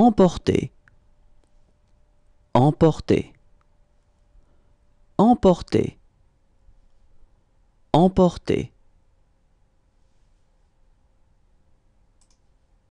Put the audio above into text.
emporter emporter emporter emporter